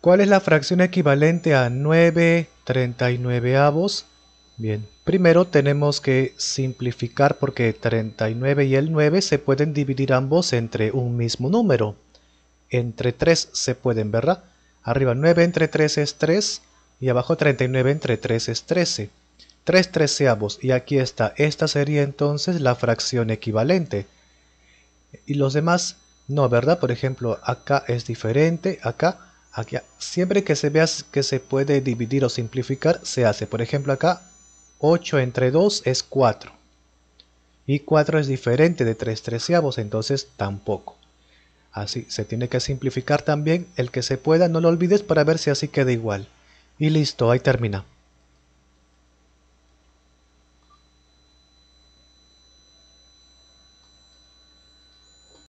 ¿Cuál es la fracción equivalente a 9 39 avos? Bien, primero tenemos que simplificar porque 39 y el 9 se pueden dividir ambos entre un mismo número. Entre 3 se pueden, ¿verdad? Arriba 9 entre 3 es 3 y abajo 39 entre 3 es 13. 3 treceavos y aquí está. Esta sería entonces la fracción equivalente. Y los demás no, ¿verdad? Por ejemplo, acá es diferente, acá siempre que se vea que se puede dividir o simplificar, se hace. Por ejemplo, acá 8 entre 2 es 4. Y 4 es diferente de 3 treceavos, entonces tampoco. Así, se tiene que simplificar también el que se pueda, no lo olvides para ver si así queda igual. Y listo, ahí termina.